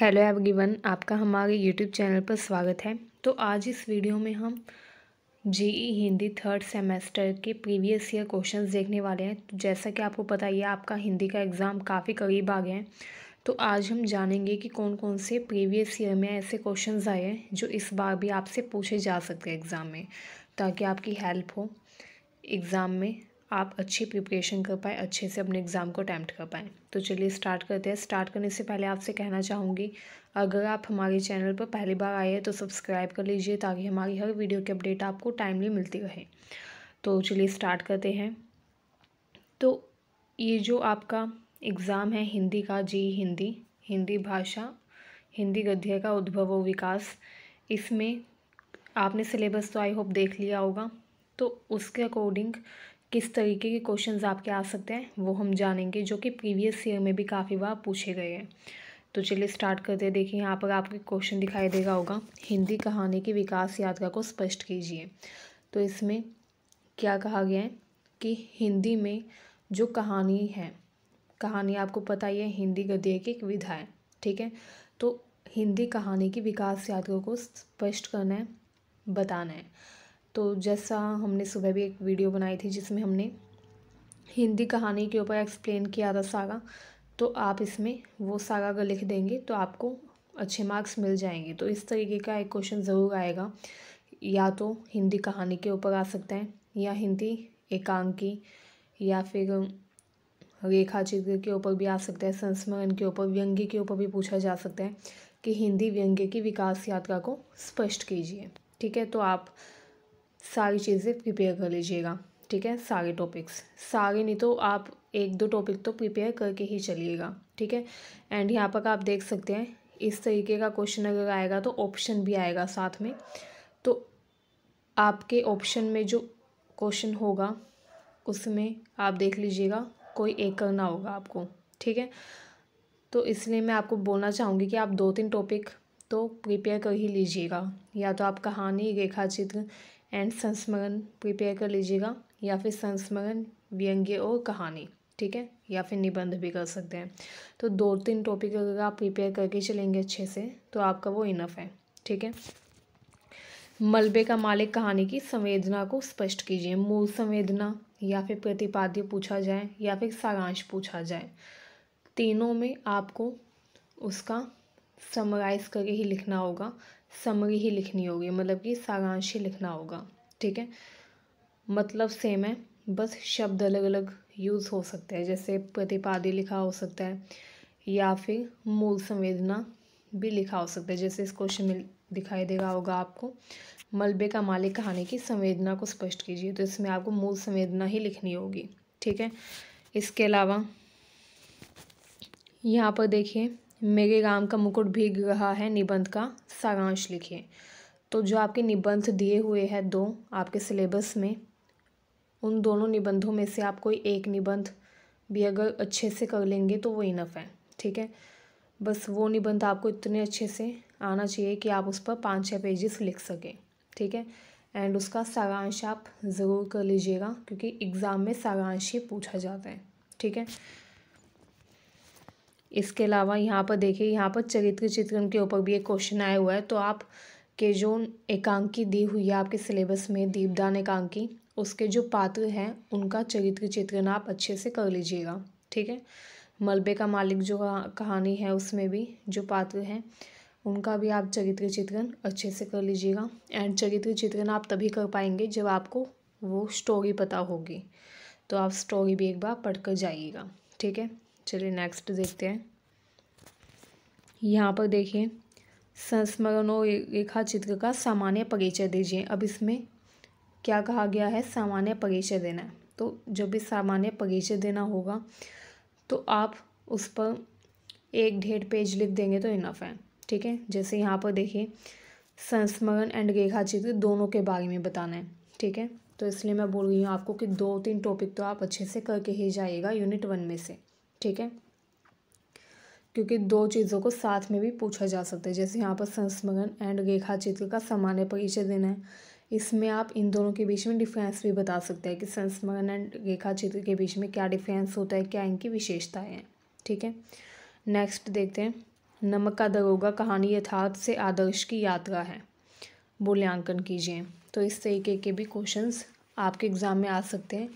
hello everyone आपका हमारे YouTube channel पर स्वागत है तो आज इस वीडियो में हम GE e Hindi third semester के प्रीवियस ईयर क्वेश्चंस देखने वाले हैं तो जैसा कि आपको पता ही है आपका हिंदी का एग्ज़ाम काफ़ी करीब आ गया है तो आज हम जानेंगे कि कौन कौन से प्रीवियस ईयर में ऐसे क्वेश्चन आए हैं जो इस बार भी आपसे पूछे जा सकते हैं एग्ज़ाम में ताकि आपकी हेल्प हो एग्ज़ाम में आप अच्छी प्रिपरेशन कर पाएँ अच्छे से अपने एग्ज़ाम को अटैम्प्ट कर पाएँ तो चलिए स्टार्ट करते हैं स्टार्ट करने से पहले आपसे कहना चाहूँगी अगर आप हमारे चैनल पर पहली बार आए हैं तो सब्सक्राइब कर लीजिए ताकि हमारी हर वीडियो की अपडेट आपको टाइमली मिलती रहे तो चलिए स्टार्ट करते हैं तो ये जो आपका एग्ज़ाम है हिंदी का जी हिंदी हिंदी भाषा हिंदी गद्य का उद्भव व विकास इसमें आपने सिलेबस तो आई होप देख लिया होगा तो उसके अकॉर्डिंग किस तरीके के क्वेश्चन आपके आ सकते हैं वो हम जानेंगे जो कि प्रीवियस ईयर में भी काफ़ी बार पूछे गए हैं तो चलिए स्टार्ट करते हैं देखिए यहाँ पर आपके क्वेश्चन दिखाई देगा होगा हिंदी कहानी की विकास यात्रा को स्पष्ट कीजिए तो इसमें क्या कहा गया है कि हिंदी में जो कहानी है कहानी आपको पता ही है हिंदी गद्य की एक विधा है ठीक है तो हिंदी कहानी की विकास यात्रा को स्पष्ट करना है बताना है तो जैसा हमने सुबह भी एक वीडियो बनाई थी जिसमें हमने हिंदी कहानी के ऊपर एक्सप्लेन किया था सागा तो आप इसमें वो सागा अगर लिख देंगे तो आपको अच्छे मार्क्स मिल जाएंगे तो इस तरीके का एक क्वेश्चन ज़रूर आएगा या तो हिंदी कहानी के ऊपर आ सकता है या हिंदी एकांकी या फिर रेखा चित्र के ऊपर भी आ सकता है संस्मरण के ऊपर व्यंग्य के ऊपर भी पूछा जा सकता है कि हिंदी व्यंग्य की विकास यात्रा को स्पष्ट कीजिए ठीक है तो आप सारी चीज़ें प्रिपेयर कर लीजिएगा ठीक है सारे टॉपिक्स सारे नहीं तो आप एक दो टॉपिक तो प्रिपेयर करके ही चलिएगा ठीक है एंड यहाँ पर आप देख सकते हैं इस तरीके का क्वेश्चन अगर आएगा तो ऑप्शन भी आएगा साथ में तो आपके ऑप्शन में जो क्वेश्चन होगा उसमें आप देख लीजिएगा कोई एक करना होगा आपको ठीक है तो इसलिए मैं आपको बोलना चाहूँगी कि आप दो तीन टॉपिक तो प्रिपेयर कर ही लीजिएगा या तो आप कहानी रेखा चित्र एंड संस्मरण प्रिपेयर कर लीजिएगा या फिर संस्मरण व्यंग्य और कहानी ठीक है या फिर निबंध भी कर सकते हैं तो दो तीन टॉपिक अगर आप प्रिपेयर करके चलेंगे अच्छे से तो आपका वो इनफ है ठीक है मलबे का मालिक कहानी की संवेदना को स्पष्ट कीजिए मूल संवेदना या फिर प्रतिपाद्य पूछा जाए या फिर सारांश पूछा जाए तीनों में आपको उसका समराइज करके ही लिखना होगा समरी ही लिखनी होगी मतलब कि सारांश ही लिखना होगा ठीक है मतलब सेम है बस शब्द अलग अलग यूज़ हो सकते हैं जैसे प्रतिपादी लिखा हो सकता है या फिर मूल संवेदना भी लिखा हो सकता है जैसे इस क्वेश्चन में दिखाई देगा होगा आपको मलबे का मालिक कहानी की संवेदना को स्पष्ट कीजिए तो इसमें आपको मूल संवेदना ही लिखनी होगी ठीक है इसके अलावा यहाँ पर देखिए मेरे राम का मुकुट भीग रहा है निबंध का सारांश लिखिए तो जो आपके निबंध दिए हुए हैं दो आपके सिलेबस में उन दोनों निबंधों में से आप कोई एक निबंध भी अगर अच्छे से कर लेंगे तो वो इनफ है ठीक है बस वो निबंध आपको इतने अच्छे से आना चाहिए कि आप उस पर पाँच छः पेजेस लिख सकें ठीक है एंड उसका सारांश आप ज़रूर कर लीजिएगा क्योंकि एग्ज़ाम में सारांश ही पूछा जाता है ठीक है इसके अलावा यहाँ पर देखिए यहाँ पर चरित्र चित्रण के ऊपर भी एक क्वेश्चन आया हुआ है तो आप के जो एकांकी दी हुई है आपके सिलेबस में दीपदान एकांकी उसके जो पात्र हैं उनका चरित्र चित्रण आप अच्छे से कर लीजिएगा ठीक है मलबे का मालिक जो कहानी है उसमें भी जो पात्र हैं उनका भी आप चरित्र चित्रण अच्छे से कर लीजिएगा एंड चरित्र चित्रण आप तभी कर पाएंगे जब आपको वो स्टोरी पता होगी तो आप स्टोरी भी एक बार पढ़ कर जाइएगा ठीक है चलिए नेक्स्ट देखते हैं यहाँ पर देखिए संस्मरणों रेखा चित्र का सामान्य परिचय दीजिए अब इसमें क्या कहा गया है सामान्य परिचय देना है तो जब भी सामान्य परिचय देना होगा तो आप उस पर एक डेढ़ पेज लिख देंगे तो इनफ है ठीक है जैसे यहाँ पर देखिए संस्मरण एंड रेखा चित्र दोनों के बारे में बताना है ठीक है तो इसलिए मैं बोल रही हूँ आपको कि दो तीन टॉपिक तो आप अच्छे से करके ही जाइएगा यूनिट वन में से ठीक है क्योंकि दो चीज़ों को साथ में भी पूछा जा सकता है जैसे यहाँ पर संस्मरण एंड रेखा चित्र का सामान्य परिचय देना है इसमें आप इन दोनों के बीच में डिफरेंस भी बता सकते हैं कि संस्मरण एंड रेखा चित्र के बीच में क्या डिफरेंस होता है क्या इनकी विशेषताएं हैं ठीक है नेक्स्ट देखते हैं नमक का दरोगा कहानी यथार्थ से आदर्श की यात्रा है मूल्यांकन कीजिए तो इस तरीके के भी क्वेश्चंस आपके एग्ज़ाम में आ सकते हैं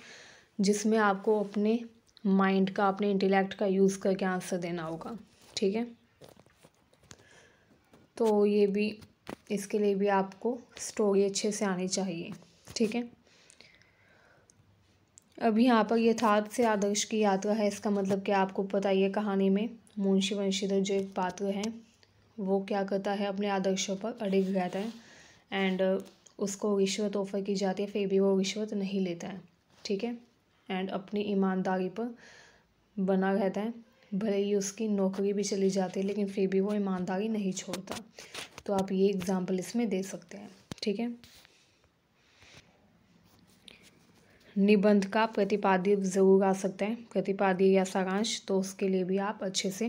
जिसमें आपको अपने माइंड का अपने इंटेलेक्ट का यूज़ करके आंसर देना होगा ठीक है तो ये भी इसके लिए भी आपको स्टोरी अच्छे से आनी चाहिए ठीक है अभी यहाँ पर यथार्थ से आदर्श की यात्रा है इसका मतलब कि आपको पता ही है कहानी में मुंशी वंशीधर जो एक पात्र है वो क्या करता है अपने आदर्शों पर अड़िग रहता है एंड उसको रिश्वत ऑफर की जाती है फिर भी वो रिश्वत नहीं लेता है ठीक है एंड अपनी ईमानदारी पर बना रहता है भले ही उसकी नौकरी भी चली जाती है लेकिन फिर भी वो ईमानदारी नहीं छोड़ता तो आप ये एग्ज़ाम्पल इसमें दे सकते हैं ठीक है निबंध का प्रतिपाद्य ज़रूर आ सकता है प्रतिपाद्य या सारांश तो उसके लिए भी आप अच्छे से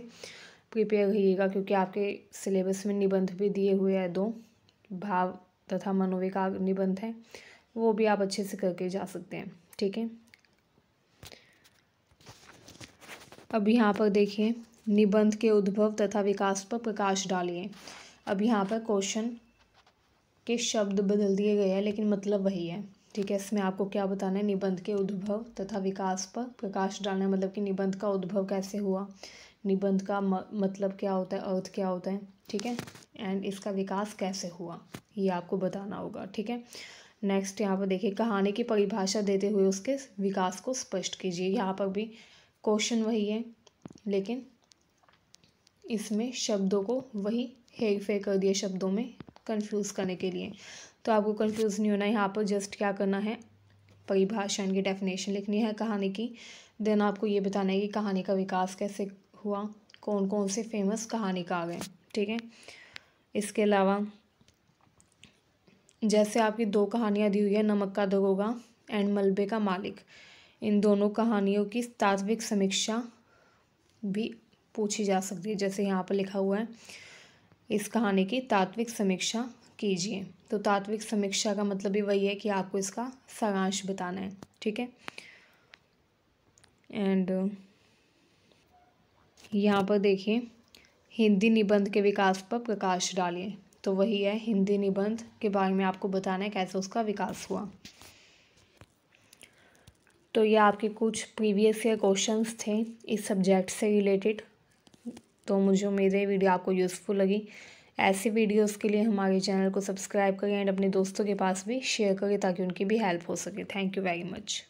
प्रिपेयर रहिएगा क्योंकि आपके सिलेबस में निबंध भी दिए हुए हैं दो भाव तथा मनोविकार निबंध हैं वो भी आप अच्छे से करके जा सकते हैं ठीक है अब यहाँ पर देखिए निबंध के उद्भव तथा विकास पर प्रकाश डालिए अब यहाँ पर क्वेश्चन के शब्द बदल दिए गए हैं लेकिन मतलब वही है ठीक है इसमें आपको क्या बताना है निबंध के उद्भव तथा विकास पर प्रकाश डालना मतलब कि निबंध का उद्भव कैसे हुआ निबंध का मतलब क्या होता है अर्थ क्या होता है ठीक है एंड इसका विकास कैसे हुआ ये आपको बताना होगा ठीक है नेक्स्ट यहाँ पर देखिए कहानी की परिभाषा देते हुए उसके विकास को स्पष्ट कीजिए यहाँ पर भी क्वेश्चन वही है लेकिन इसमें शब्दों को वही हेर फेर कर दिया शब्दों में कंफ्यूज करने के लिए तो आपको कंफ्यूज नहीं होना यहाँ पर जस्ट क्या करना है परिभाषा इनकी डेफिनेशन लिखनी है कहानी की देन आपको ये बताना है कि कहानी का विकास कैसे हुआ कौन कौन से फेमस कहानी का आ गए ठीक है इसके अलावा जैसे आपकी दो कहानियाँ दी हुई है नमक का दरोगा एंड मलबे का मालिक इन दोनों कहानियों की तात्विक समीक्षा भी पूछी जा सकती है जैसे यहाँ पर लिखा हुआ है इस कहानी की तात्विक समीक्षा कीजिए तो तात्विक समीक्षा का मतलब भी वही है कि आपको इसका सारांश बताना है ठीक है एंड यहाँ पर देखिए हिंदी निबंध के विकास पर प्रकाश डालिए तो वही है हिंदी निबंध के बारे में आपको बताना है कैसे उसका विकास हुआ तो ये आपके कुछ प्रीवियस ईयर क्वेश्चंस थे इस सब्जेक्ट से रिलेटेड तो मुझे उम्मीद है वीडियो आपको यूज़फुल लगी ऐसी वीडियोस के लिए हमारे चैनल को सब्सक्राइब करें एंड अपने दोस्तों के पास भी शेयर करें ताकि उनकी भी हेल्प हो सके थैंक यू वेरी मच